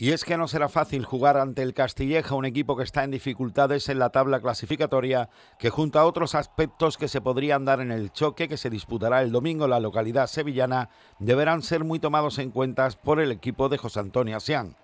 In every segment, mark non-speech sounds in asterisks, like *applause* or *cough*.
Y es que no será fácil jugar ante el Castilleja, un equipo que está en dificultades en la tabla clasificatoria, que junto a otros aspectos que se podrían dar en el choque que se disputará el domingo en la localidad sevillana, deberán ser muy tomados en cuenta por el equipo de José Antonio Asián.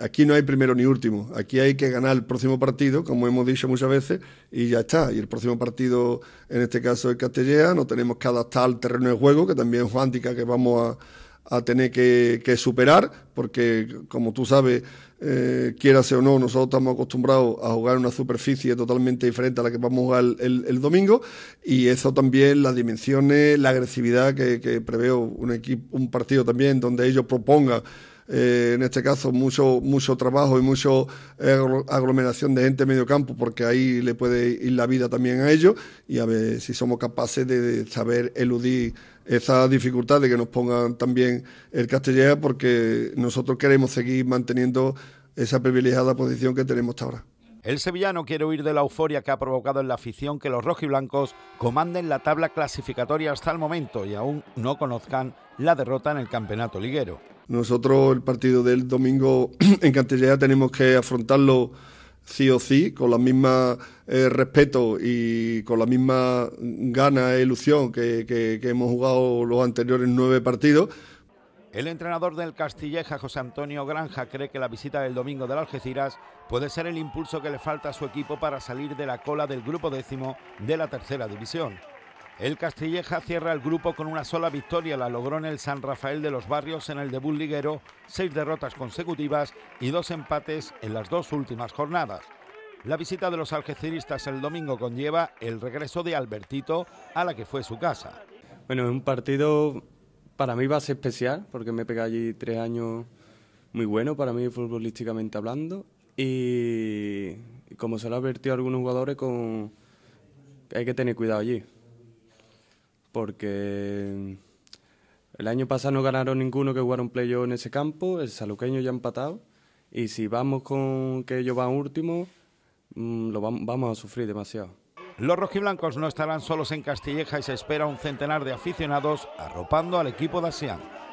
Aquí no hay primero ni último, aquí hay que ganar el próximo partido, como hemos dicho muchas veces, y ya está. Y el próximo partido, en este caso, es Castilleja, no tenemos que adaptar al terreno de juego, que también es Juántica, que vamos a a tener que, superar, porque como tú sabes, eh, quieras o no, nosotros estamos acostumbrados a jugar en una superficie totalmente diferente a la que vamos a jugar el, domingo, y eso también, las dimensiones, la agresividad que, que preveo un, equipo, un partido también donde ellos propongan eh, en este caso mucho, mucho trabajo y mucha aglomeración de gente en medio campo, porque ahí le puede ir la vida también a ellos y a ver si somos capaces de saber eludir esa dificultad de que nos pongan también el Castellano porque nosotros queremos seguir manteniendo esa privilegiada posición que tenemos hasta ahora. El sevillano quiere huir de la euforia que ha provocado en la afición que los rojiblancos comanden la tabla clasificatoria hasta el momento y aún no conozcan la derrota en el campeonato liguero. Nosotros el partido del domingo *clears throat* en Castilleja tenemos que afrontarlo sí o sí, con la misma eh, respeto y con la misma gana e ilusión que, que hemos jugado los anteriores nueve partidos. El entrenador del Castilleja, José Antonio Granja, cree que la visita del domingo del Algeciras puede ser el impulso que le falta a su equipo para salir de la cola del grupo décimo de la tercera división. El Castilleja cierra el grupo con una sola victoria, la logró en el San Rafael de los Barrios en el debut liguero, seis derrotas consecutivas y dos empates en las dos últimas jornadas. La visita de los algeciristas el domingo conlleva el regreso de Albertito a la que fue su casa. Bueno, es un partido para mí va especial porque me pega allí tres años muy bueno, para mí futbolísticamente hablando y como se lo ha advertido a algunos jugadores con... hay que tener cuidado allí porque el año pasado no ganaron ninguno que jugaron playoff en ese campo, el saluqueño ya ha empatado, y si vamos con que ellos van último, mm, lo vamos a sufrir demasiado. Los rojiblancos no estarán solos en Castilleja y se espera un centenar de aficionados arropando al equipo de ASEAN.